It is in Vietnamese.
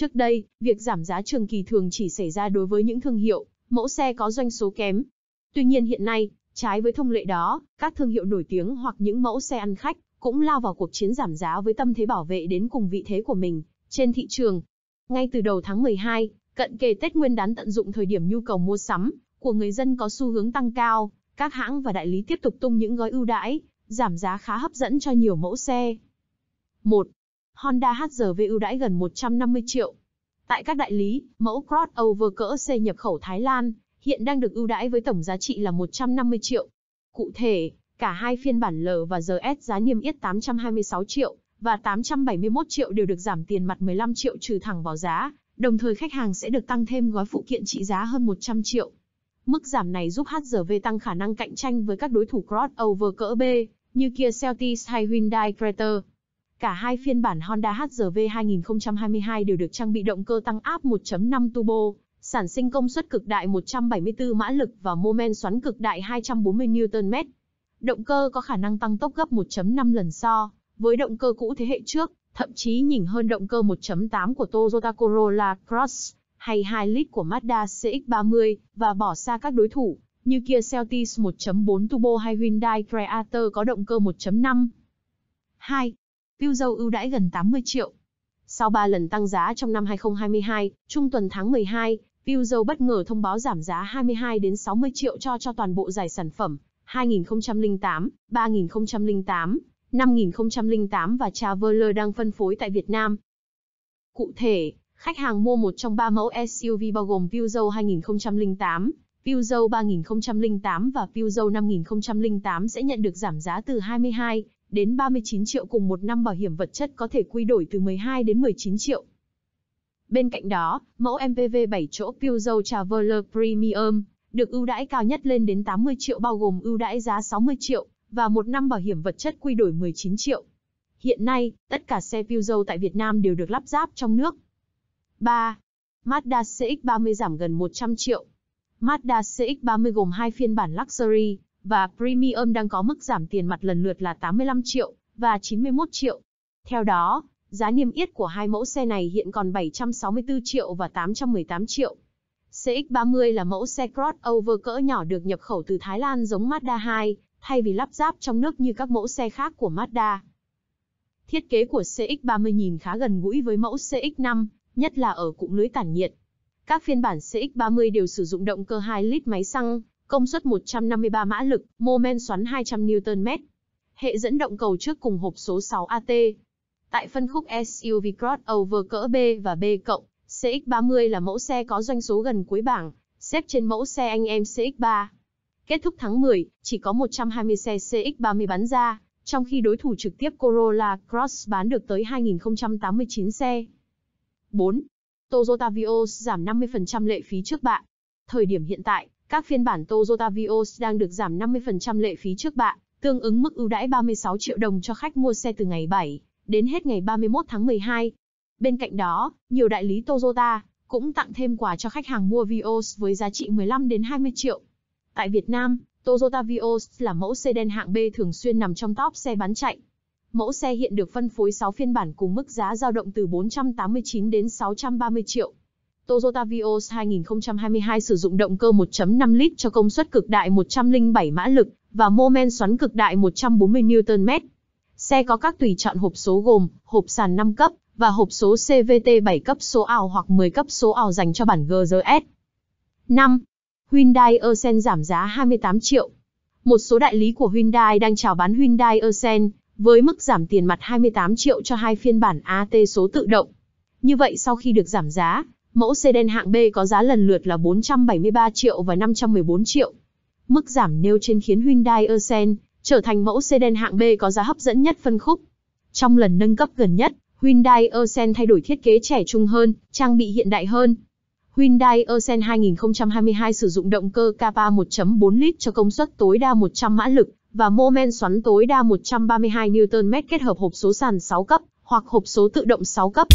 Trước đây, việc giảm giá trường kỳ thường chỉ xảy ra đối với những thương hiệu, mẫu xe có doanh số kém. Tuy nhiên hiện nay, trái với thông lệ đó, các thương hiệu nổi tiếng hoặc những mẫu xe ăn khách cũng lao vào cuộc chiến giảm giá với tâm thế bảo vệ đến cùng vị thế của mình trên thị trường. Ngay từ đầu tháng 12, cận kề Tết Nguyên đán tận dụng thời điểm nhu cầu mua sắm của người dân có xu hướng tăng cao, các hãng và đại lý tiếp tục tung những gói ưu đãi, giảm giá khá hấp dẫn cho nhiều mẫu xe. 1. Honda HR-V ưu đãi gần 150 triệu Tại các đại lý, mẫu crossover cỡ C nhập khẩu Thái Lan hiện đang được ưu đãi với tổng giá trị là 150 triệu. Cụ thể, cả hai phiên bản L và RS giá niêm yết 826 triệu và 871 triệu đều được giảm tiền mặt 15 triệu trừ thẳng vào giá, đồng thời khách hàng sẽ được tăng thêm gói phụ kiện trị giá hơn 100 triệu. Mức giảm này giúp HRV tăng khả năng cạnh tranh với các đối thủ crossover cỡ B như Kia Celtis hay Hyundai Creta. Cả hai phiên bản Honda HRV 2022 đều được trang bị động cơ tăng áp 1.5 turbo, sản sinh công suất cực đại 174 mã lực và mô men xoắn cực đại 240 Nm. Động cơ có khả năng tăng tốc gấp 1.5 lần so với động cơ cũ thế hệ trước, thậm chí nhỉnh hơn động cơ 1.8 của Toyota Corolla Cross hay 2 lít của Mazda CX-30 và bỏ xa các đối thủ như Kia Celtis 1.4 turbo hay Hyundai Creator có động cơ 1.5. 2. Tiêu dâu ưu đãi gần 80 triệu. Sau 3 lần tăng giá trong năm 2022, trung tuần tháng 12, Tiêu dâu bất ngờ thông báo giảm giá 22 đến 60 triệu cho cho toàn bộ giải sản phẩm 2008, 3008, 5008 và Traveler đang phân phối tại Việt Nam. Cụ thể, khách hàng mua một trong ba mẫu SUV bao gồm Peugeot 2008, Peugeot 3008 và Peugeot 5008 sẽ nhận được giảm giá từ 22 đến 39 triệu cùng một năm bảo hiểm vật chất có thể quy đổi từ 12 đến 19 triệu. Bên cạnh đó, mẫu MPV 7 chỗ Peugeot Traveler Premium được ưu đãi cao nhất lên đến 80 triệu bao gồm ưu đãi giá 60 triệu và một năm bảo hiểm vật chất quy đổi 19 triệu. Hiện nay, tất cả xe Peugeot tại Việt Nam đều được lắp ráp trong nước. 3. Mazda CX-30 giảm gần 100 triệu. Mazda CX-30 gồm hai phiên bản Luxury và Premium đang có mức giảm tiền mặt lần lượt là 85 triệu và 91 triệu. Theo đó, giá niêm yết của hai mẫu xe này hiện còn 764 triệu và 818 triệu. CX-30 là mẫu xe crossover cỡ nhỏ được nhập khẩu từ Thái Lan giống Mazda 2, thay vì lắp ráp trong nước như các mẫu xe khác của Mazda. Thiết kế của CX-30 nhìn khá gần gũi với mẫu CX-5, nhất là ở cụm lưới tản nhiệt. Các phiên bản CX-30 đều sử dụng động cơ 2 lít máy xăng, công suất 153 mã lực, mô men xoắn 200 Nm. Hệ dẫn động cầu trước cùng hộp số 6AT. Tại phân khúc SUV crossover cỡ B và B+, CX-30 là mẫu xe có doanh số gần cuối bảng, xếp trên mẫu xe anh em CX-3. Kết thúc tháng 10, chỉ có 120 xe CX-30 bán ra, trong khi đối thủ trực tiếp Corolla Cross bán được tới 2.089 xe. 4. Toyota Vios giảm 50% lệ phí trước bạ. Thời điểm hiện tại, các phiên bản Toyota Vios đang được giảm 50% lệ phí trước bạ, tương ứng mức ưu đãi 36 triệu đồng cho khách mua xe từ ngày 7 đến hết ngày 31 tháng 12. Bên cạnh đó, nhiều đại lý Toyota cũng tặng thêm quà cho khách hàng mua Vios với giá trị 15 đến 20 triệu. Tại Việt Nam, Toyota Vios là mẫu sedan hạng B thường xuyên nằm trong top xe bán chạy. Mẫu xe hiện được phân phối 6 phiên bản cùng mức giá dao động từ 489 đến 630 triệu. Toyota Vios 2022 sử dụng động cơ 1.5 lít cho công suất cực đại 107 mã lực và mô men xoắn cực đại 140 Nm. Xe có các tùy chọn hộp số gồm hộp sàn 5 cấp và hộp số CVT 7 cấp số ảo hoặc 10 cấp số ảo dành cho bản GRS. 5. Hyundai Accent giảm giá 28 triệu. Một số đại lý của Hyundai đang chào bán Hyundai Accent với mức giảm tiền mặt 28 triệu cho hai phiên bản AT số tự động. Như vậy sau khi được giảm giá, Mẫu sedan hạng B có giá lần lượt là 473 triệu và 514 triệu. Mức giảm nêu trên khiến Hyundai Accent trở thành mẫu sedan hạng B có giá hấp dẫn nhất phân khúc. Trong lần nâng cấp gần nhất, Hyundai Accent thay đổi thiết kế trẻ trung hơn, trang bị hiện đại hơn. Hyundai Accent 2022 sử dụng động cơ Kappa 1.4 lít cho công suất tối đa 100 mã lực và mô men xoắn tối đa 132 Nm kết hợp hộp số sàn 6 cấp hoặc hộp số tự động 6 cấp.